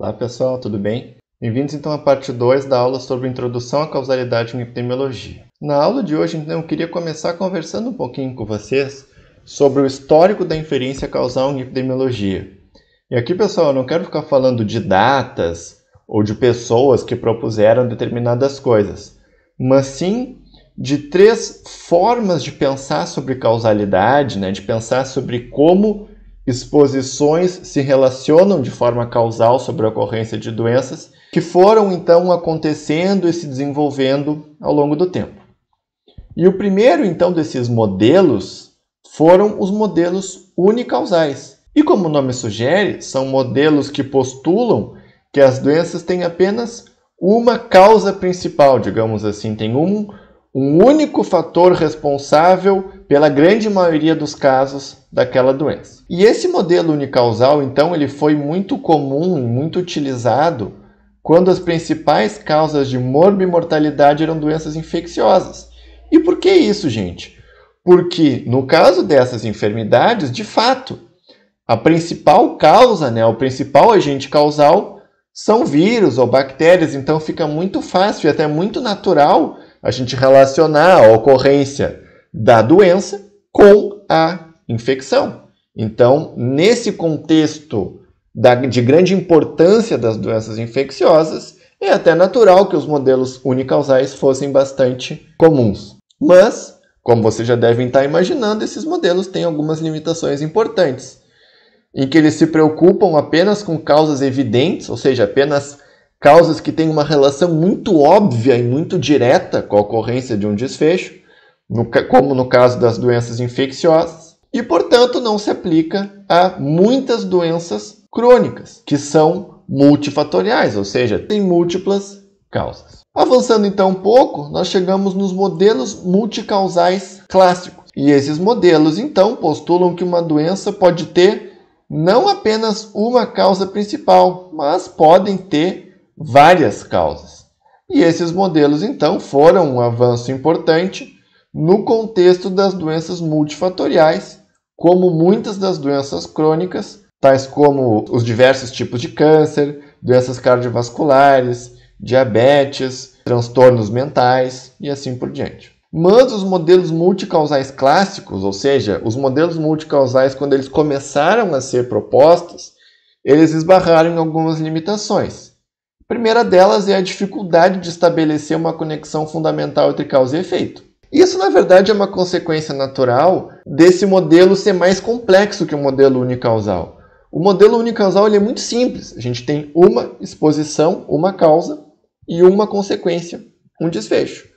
Olá pessoal, tudo bem? Bem-vindos então à parte 2 da aula sobre introdução à causalidade em epidemiologia. Na aula de hoje, então, eu queria começar conversando um pouquinho com vocês sobre o histórico da inferência causal em epidemiologia. E aqui, pessoal, eu não quero ficar falando de datas ou de pessoas que propuseram determinadas coisas, mas sim de três formas de pensar sobre causalidade, né? de pensar sobre como exposições se relacionam de forma causal sobre a ocorrência de doenças que foram então acontecendo e se desenvolvendo ao longo do tempo. E o primeiro então desses modelos foram os modelos unicausais. E como o nome sugere, são modelos que postulam que as doenças têm apenas uma causa principal, digamos assim, tem um, um único fator responsável pela grande maioria dos casos daquela doença. E esse modelo unicausal, então, ele foi muito comum e muito utilizado quando as principais causas de morbimortalidade eram doenças infecciosas. E por que isso, gente? Porque no caso dessas enfermidades, de fato, a principal causa, né, o principal agente causal são vírus ou bactérias, então fica muito fácil e até muito natural a gente relacionar a ocorrência da doença com a infecção. Então, nesse contexto da, de grande importância das doenças infecciosas, é até natural que os modelos unicausais fossem bastante comuns. Mas, como vocês já devem estar imaginando, esses modelos têm algumas limitações importantes, em que eles se preocupam apenas com causas evidentes, ou seja, apenas causas que têm uma relação muito óbvia e muito direta com a ocorrência de um desfecho, no, como no caso das doenças infecciosas, e portanto não se aplica a muitas doenças crônicas, que são multifatoriais, ou seja, têm múltiplas causas. Avançando então um pouco, nós chegamos nos modelos multicausais clássicos. E esses modelos então postulam que uma doença pode ter não apenas uma causa principal, mas podem ter várias causas. E esses modelos então foram um avanço importante no contexto das doenças multifatoriais, como muitas das doenças crônicas, tais como os diversos tipos de câncer, doenças cardiovasculares, diabetes, transtornos mentais e assim por diante. Mas os modelos multicausais clássicos, ou seja, os modelos multicausais quando eles começaram a ser propostos, eles esbarraram em algumas limitações. A primeira delas é a dificuldade de estabelecer uma conexão fundamental entre causa e efeito. Isso, na verdade, é uma consequência natural desse modelo ser mais complexo que o modelo unicausal. O modelo unicausal ele é muito simples. A gente tem uma exposição, uma causa e uma consequência, um desfecho.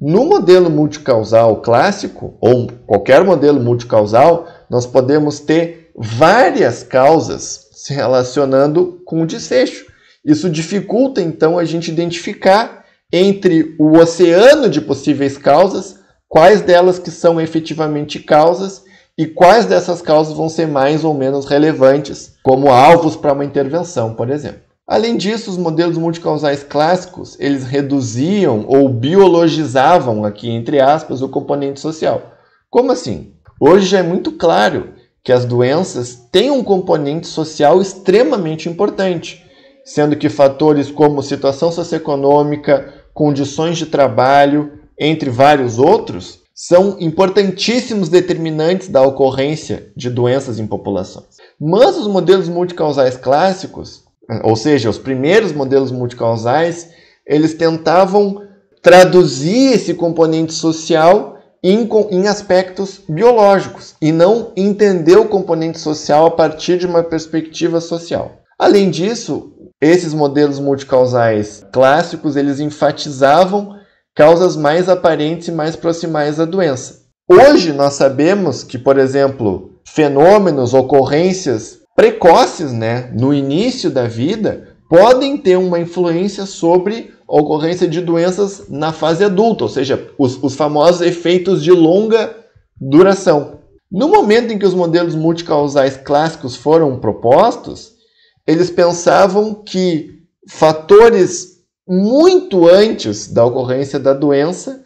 No modelo multicausal clássico, ou qualquer modelo multicausal, nós podemos ter várias causas se relacionando com o desfecho. Isso dificulta, então, a gente identificar entre o oceano de possíveis causas, quais delas que são efetivamente causas e quais dessas causas vão ser mais ou menos relevantes como alvos para uma intervenção, por exemplo. Além disso, os modelos multicausais clássicos, eles reduziam ou biologizavam aqui entre aspas o componente social. Como assim? Hoje já é muito claro que as doenças têm um componente social extremamente importante, sendo que fatores como situação socioeconômica, condições de trabalho, entre vários outros, são importantíssimos determinantes da ocorrência de doenças em populações. Mas os modelos multicausais clássicos, ou seja, os primeiros modelos multicausais, eles tentavam traduzir esse componente social em, em aspectos biológicos e não entender o componente social a partir de uma perspectiva social. Além disso, esses modelos multicausais clássicos, eles enfatizavam causas mais aparentes e mais proximais à doença. Hoje nós sabemos que, por exemplo, fenômenos, ocorrências precoces, né, no início da vida, podem ter uma influência sobre a ocorrência de doenças na fase adulta, ou seja, os, os famosos efeitos de longa duração. No momento em que os modelos multicausais clássicos foram propostos, eles pensavam que fatores muito antes da ocorrência da doença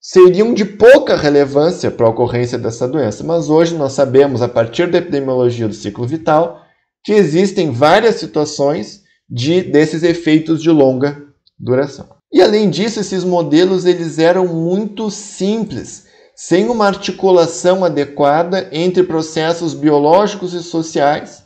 seriam de pouca relevância para a ocorrência dessa doença. Mas hoje nós sabemos, a partir da epidemiologia do ciclo vital, que existem várias situações de desses efeitos de longa duração. E além disso, esses modelos eles eram muito simples, sem uma articulação adequada entre processos biológicos e sociais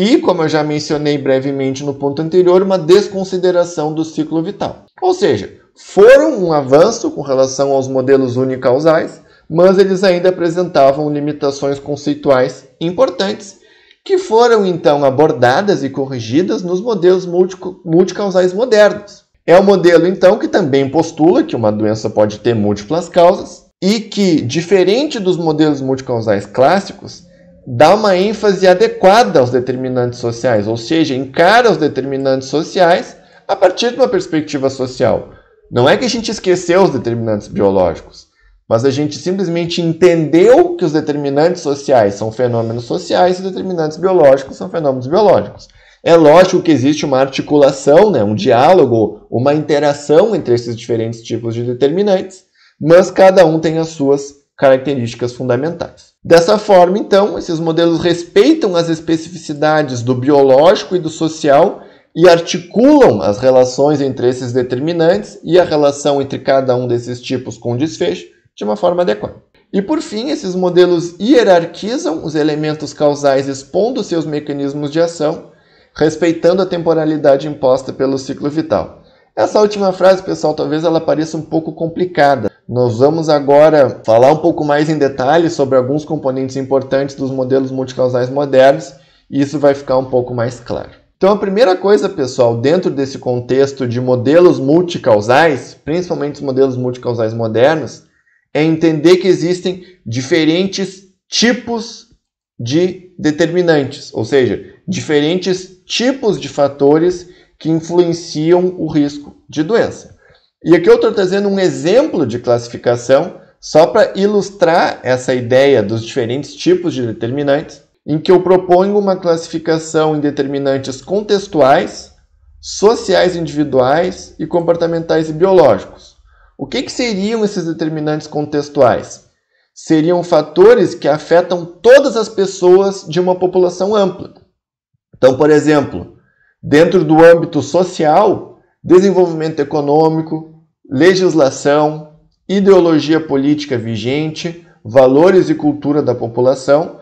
e, como eu já mencionei brevemente no ponto anterior, uma desconsideração do ciclo vital. Ou seja, foram um avanço com relação aos modelos unicausais, mas eles ainda apresentavam limitações conceituais importantes que foram então abordadas e corrigidas nos modelos multicausais modernos. É o um modelo então que também postula que uma doença pode ter múltiplas causas e que, diferente dos modelos multicausais clássicos, dá uma ênfase adequada aos determinantes sociais, ou seja, encara os determinantes sociais a partir de uma perspectiva social. Não é que a gente esqueceu os determinantes biológicos, mas a gente simplesmente entendeu que os determinantes sociais são fenômenos sociais e os determinantes biológicos são fenômenos biológicos. É lógico que existe uma articulação, né, um diálogo, uma interação entre esses diferentes tipos de determinantes, mas cada um tem as suas características fundamentais. Dessa forma, então, esses modelos respeitam as especificidades do biológico e do social e articulam as relações entre esses determinantes e a relação entre cada um desses tipos com desfecho de uma forma adequada. E por fim, esses modelos hierarquizam os elementos causais expondo seus mecanismos de ação, respeitando a temporalidade imposta pelo ciclo vital. Essa última frase, pessoal, talvez ela pareça um pouco complicada, nós vamos agora falar um pouco mais em detalhe sobre alguns componentes importantes dos modelos multicausais modernos e isso vai ficar um pouco mais claro. Então, a primeira coisa, pessoal, dentro desse contexto de modelos multicausais, principalmente os modelos multicausais modernos, é entender que existem diferentes tipos de determinantes, ou seja, diferentes tipos de fatores que influenciam o risco de doença. E aqui eu estou trazendo um exemplo de classificação só para ilustrar essa ideia dos diferentes tipos de determinantes, em que eu proponho uma classificação em determinantes contextuais, sociais individuais e comportamentais e biológicos. O que, que seriam esses determinantes contextuais? Seriam fatores que afetam todas as pessoas de uma população ampla. Então, por exemplo, dentro do âmbito social, desenvolvimento econômico, legislação, ideologia política vigente, valores e cultura da população.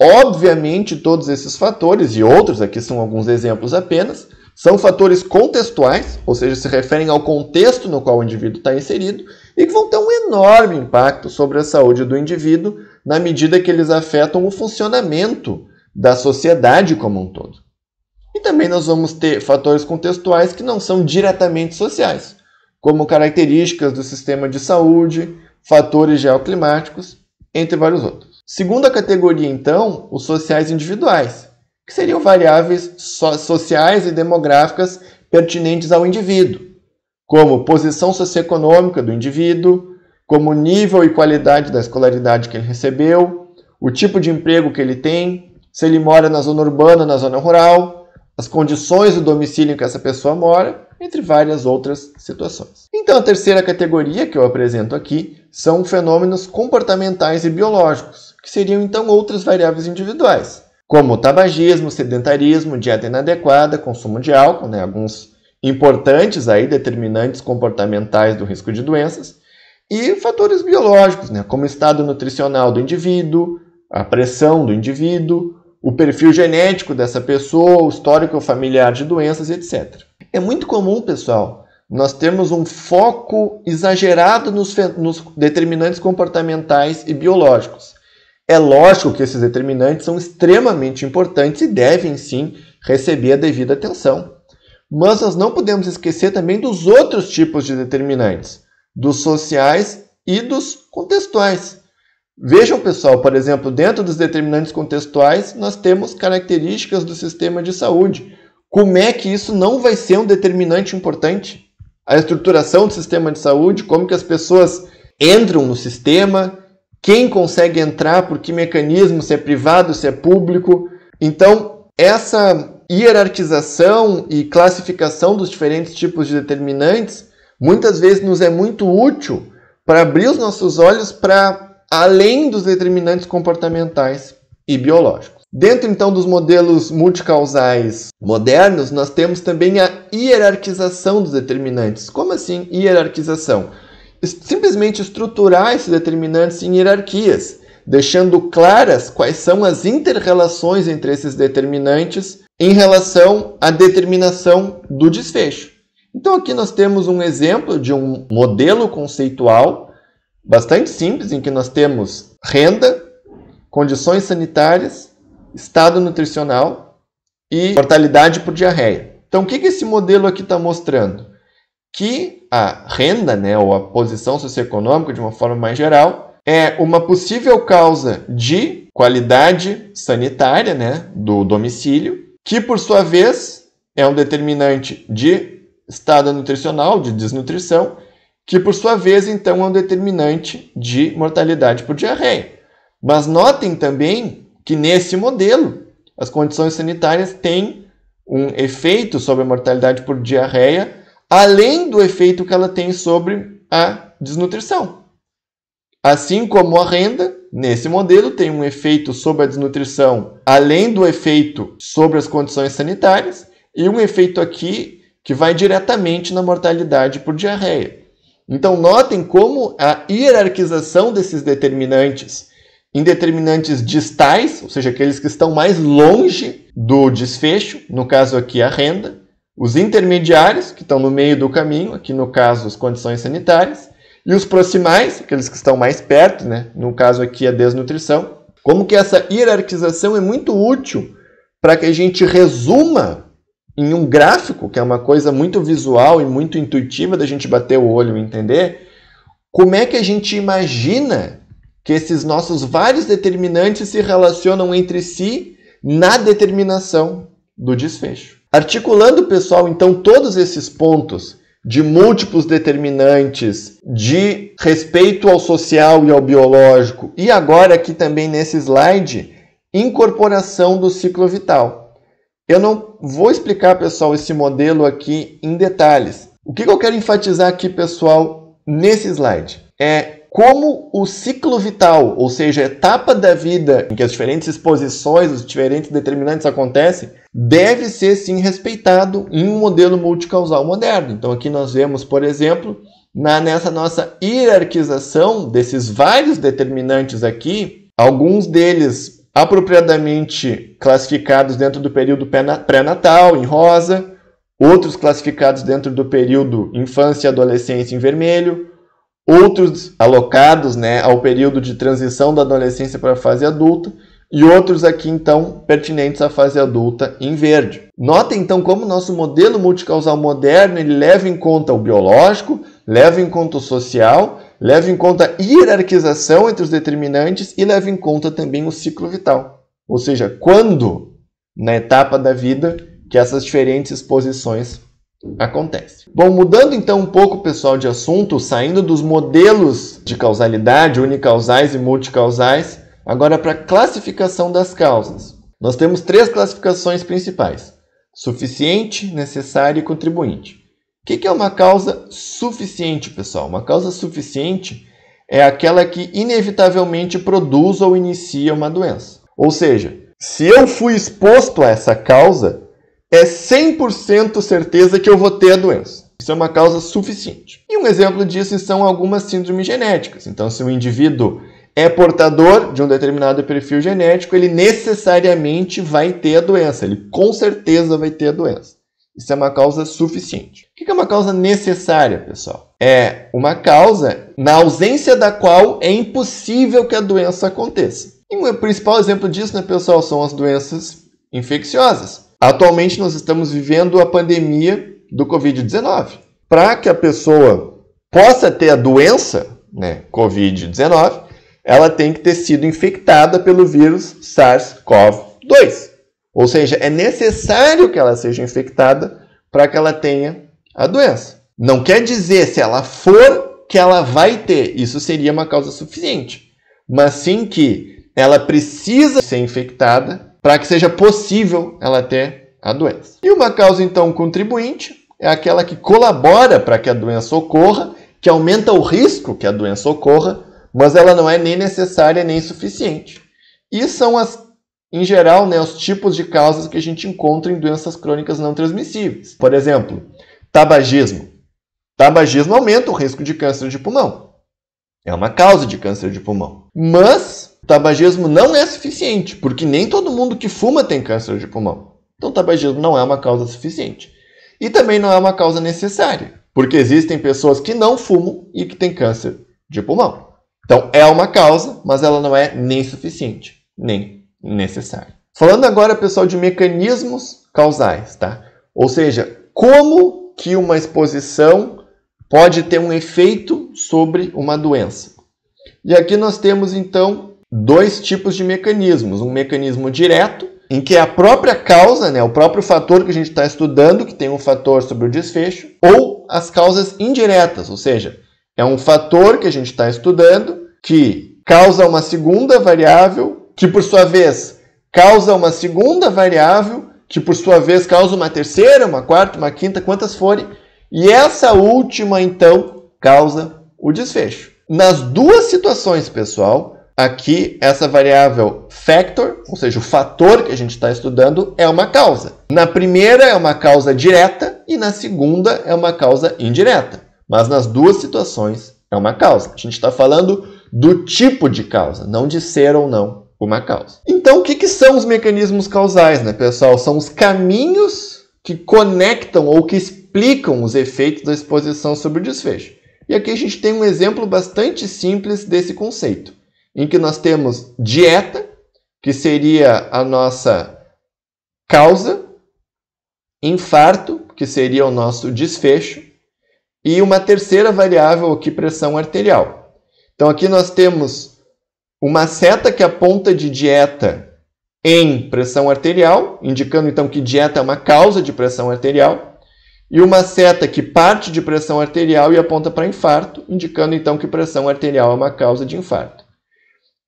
Obviamente, todos esses fatores e outros, aqui são alguns exemplos apenas, são fatores contextuais, ou seja, se referem ao contexto no qual o indivíduo está inserido e que vão ter um enorme impacto sobre a saúde do indivíduo na medida que eles afetam o funcionamento da sociedade como um todo também nós vamos ter fatores contextuais que não são diretamente sociais, como características do sistema de saúde, fatores geoclimáticos, entre vários outros. Segunda categoria, então, os sociais individuais, que seriam variáveis so sociais e demográficas pertinentes ao indivíduo, como posição socioeconômica do indivíduo, como nível e qualidade da escolaridade que ele recebeu, o tipo de emprego que ele tem, se ele mora na zona urbana, na zona rural, as condições do domicílio em que essa pessoa mora, entre várias outras situações. Então, a terceira categoria que eu apresento aqui são fenômenos comportamentais e biológicos, que seriam então outras variáveis individuais, como tabagismo, sedentarismo, dieta inadequada, consumo de álcool, né, alguns importantes aí determinantes comportamentais do risco de doenças, e fatores biológicos, né, como o estado nutricional do indivíduo, a pressão do indivíduo, o perfil genético dessa pessoa, o histórico familiar de doenças, etc. É muito comum, pessoal, nós termos um foco exagerado nos, nos, determinantes comportamentais e biológicos. É lógico que esses determinantes são extremamente importantes e devem sim receber a devida atenção. Mas nós não podemos esquecer também dos outros tipos de determinantes, dos sociais e dos contextuais. Vejam, pessoal, por exemplo, dentro dos determinantes contextuais, nós temos características do sistema de saúde. Como é que isso não vai ser um determinante importante? A estruturação do sistema de saúde, como que as pessoas entram no sistema, quem consegue entrar, por que mecanismo, se é privado, se é público. Então, essa hierarquização e classificação dos diferentes tipos de determinantes muitas vezes nos é muito útil para abrir os nossos olhos para além dos determinantes comportamentais e biológicos. Dentro então dos modelos multicausais modernos, nós temos também a hierarquização dos determinantes. Como assim hierarquização? Simplesmente estruturar esses determinantes em hierarquias, deixando claras quais são as interrelações entre esses determinantes em relação à determinação do desfecho. Então aqui nós temos um exemplo de um modelo conceitual bastante simples, em que nós temos renda, condições sanitárias, estado nutricional e mortalidade por diarreia. Então, o que, que esse modelo aqui está mostrando? Que a renda, né, ou a posição socioeconômica, de uma forma mais geral, é uma possível causa de qualidade sanitária né, do domicílio, que, por sua vez, é um determinante de estado nutricional, de desnutrição, que por sua vez então é um determinante de mortalidade por diarreia. Mas notem também que nesse modelo as condições sanitárias têm um efeito sobre a mortalidade por diarreia, além do efeito que ela tem sobre a desnutrição. Assim como a renda, nesse modelo tem um efeito sobre a desnutrição, além do efeito sobre as condições sanitárias, e um efeito aqui que vai diretamente na mortalidade por diarreia. Então, notem como a hierarquização desses determinantes em determinantes distais, ou seja, aqueles que estão mais longe do desfecho, no caso aqui a renda, os intermediários, que estão no meio do caminho, aqui no caso as condições sanitárias, e os proximais, aqueles que estão mais perto, né? no caso aqui a desnutrição. Como que essa hierarquização é muito útil para que a gente resuma em um gráfico, que é uma coisa muito visual e muito intuitiva da gente bater o olho e entender, como é que a gente imagina que esses nossos vários determinantes se relacionam entre si na determinação do desfecho. Articulando, pessoal, então todos esses pontos de múltiplos determinantes, de respeito ao social e ao biológico, e agora aqui também nesse slide, incorporação do ciclo vital. Eu não vou explicar, pessoal, esse modelo aqui em detalhes. O que eu quero enfatizar aqui, pessoal, nesse slide é como o ciclo vital, ou seja, a etapa da vida em que as diferentes exposições, os diferentes determinantes acontecem, deve ser sim respeitado em um modelo multicausal moderno. Então aqui nós vemos, por exemplo, na, nessa nossa hierarquização desses vários determinantes aqui, alguns deles apropriadamente classificados dentro do período pré-natal, em rosa, outros classificados dentro do período infância e adolescência, em vermelho, outros alocados né, ao período de transição da adolescência para a fase adulta e outros aqui então pertinentes à fase adulta em verde. Notem então como nosso modelo multicausal moderno ele leva em conta o biológico, leva em conta o social Leva em conta a hierarquização entre os determinantes e leva em conta também o ciclo vital. Ou seja, quando, na etapa da vida, que essas diferentes exposições acontecem. Bom, mudando então um pouco, pessoal, de assunto, saindo dos modelos de causalidade, unicausais e multicausais, agora para a classificação das causas. Nós temos três classificações principais: suficiente, necessário e contribuinte. O que, que é uma causa suficiente, pessoal? Uma causa suficiente é aquela que inevitavelmente produz ou inicia uma doença. Ou seja, se eu fui exposto a essa causa, é 100% certeza que eu vou ter a doença. Isso é uma causa suficiente. E um exemplo disso são algumas síndromes genéticas. Então, se o um indivíduo é portador de um determinado perfil genético, ele necessariamente vai ter a doença, ele com certeza vai ter a doença. Isso é uma causa suficiente. O que é uma causa necessária, pessoal? É uma causa na ausência da qual é impossível que a doença aconteça. E o principal exemplo disso, né, pessoal, são as doenças infecciosas. Atualmente nós estamos vivendo a pandemia do Covid-19. Para que a pessoa possa ter a doença, né, Covid-19, ela tem que ter sido infectada pelo vírus SARS-CoV-2. Ou seja, é necessário que ela seja infectada para que ela tenha a doença. Não quer dizer se ela for que ela vai ter, isso seria uma causa suficiente, mas sim que ela precisa ser infectada para que seja possível ela ter a doença. E uma causa então contribuinte é aquela que colabora para que a doença ocorra, que aumenta o risco que a doença ocorra, mas ela não é nem necessária nem suficiente. E são as em geral, né, os tipos de causas que a gente encontra em doenças crônicas não transmissíveis. Por exemplo, tabagismo. Tabagismo aumenta o risco de câncer de pulmão. É uma causa de câncer de pulmão. Mas tabagismo não é suficiente, porque nem todo mundo que fuma tem câncer de pulmão. Então, tabagismo não é uma causa suficiente. E também não é uma causa necessária, porque existem pessoas que não fumam e que têm câncer de pulmão. Então, é uma causa, mas ela não é nem suficiente, nem necessário. Falando agora, pessoal, de mecanismos causais, tá? Ou seja, como que uma exposição pode ter um efeito sobre uma doença. E aqui nós temos então dois tipos de mecanismos, um mecanismo direto em que é a própria causa, né, o próprio fator que a gente está estudando, que tem um fator sobre o desfecho, ou as causas indiretas, ou seja, é um fator que a gente está estudando que causa uma segunda variável que por sua vez causa uma segunda variável, que por sua vez causa uma terceira, uma quarta, uma quinta, quantas forem, e essa última então causa o desfecho. Nas duas situações, pessoal, aqui essa variável factor, ou seja, o fator que a gente está estudando, é uma causa. Na primeira é uma causa direta e na segunda é uma causa indireta. Mas nas duas situações é uma causa. A gente está falando do tipo de causa, não de ser ou não uma causa. Então, o que, que são os mecanismos causais, né, pessoal? São os caminhos que conectam ou que explicam os efeitos da exposição sobre o desfecho. E aqui a gente tem um exemplo bastante simples desse conceito, em que nós temos dieta, que seria a nossa causa, infarto, que seria o nosso desfecho, e uma terceira variável aqui, é pressão arterial. Então aqui nós temos uma seta que aponta de dieta em pressão arterial, indicando então que dieta é uma causa de pressão arterial, e uma seta que parte de pressão arterial e aponta para infarto, indicando então que pressão arterial é uma causa de infarto.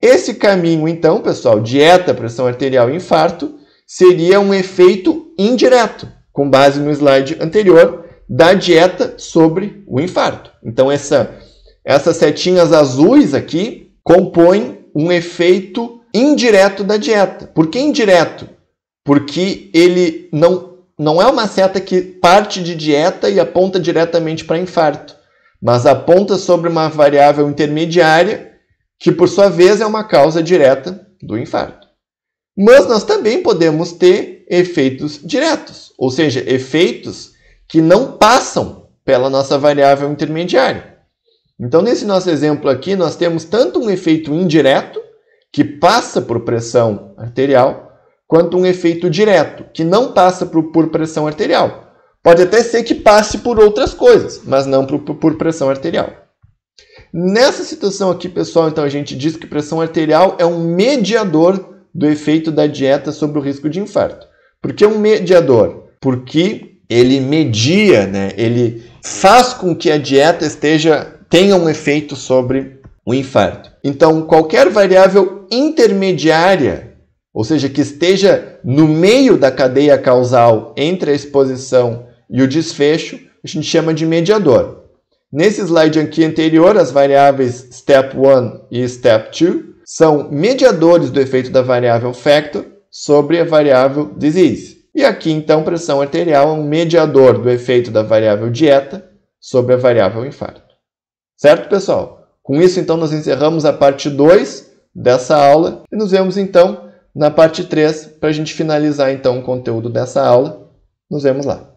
Esse caminho, então, pessoal, dieta, pressão arterial e infarto, seria um efeito indireto, com base no slide anterior, da dieta sobre o infarto. Então, essa, essas setinhas azuis aqui compõem um efeito indireto da dieta. Por que indireto? Porque ele não, não é uma seta que parte de dieta e aponta diretamente para infarto, mas aponta sobre uma variável intermediária, que por sua vez é uma causa direta do infarto. Mas nós também podemos ter efeitos diretos, ou seja, efeitos que não passam pela nossa variável intermediária. Então, nesse nosso exemplo aqui, nós temos tanto um efeito indireto, que passa por pressão arterial, quanto um efeito direto, que não passa por, por pressão arterial. Pode até ser que passe por outras coisas, mas não por, por pressão arterial. Nessa situação aqui, pessoal, então a gente diz que pressão arterial é um mediador do efeito da dieta sobre o risco de infarto. Por que um mediador? Porque ele media, né? ele faz com que a dieta esteja tenha um efeito sobre o infarto. Então, qualquer variável intermediária, ou seja, que esteja no meio da cadeia causal entre a exposição e o desfecho, a gente chama de mediador. Nesse slide aqui anterior, as variáveis step 1 e step 2 são mediadores do efeito da variável factor sobre a variável disease. E aqui, então, pressão arterial é um mediador do efeito da variável dieta sobre a variável infarto. Certo, pessoal? Com isso, então, nós encerramos a parte 2 dessa aula e nos vemos, então, na parte 3 para a gente finalizar, então, o conteúdo dessa aula. Nos vemos lá.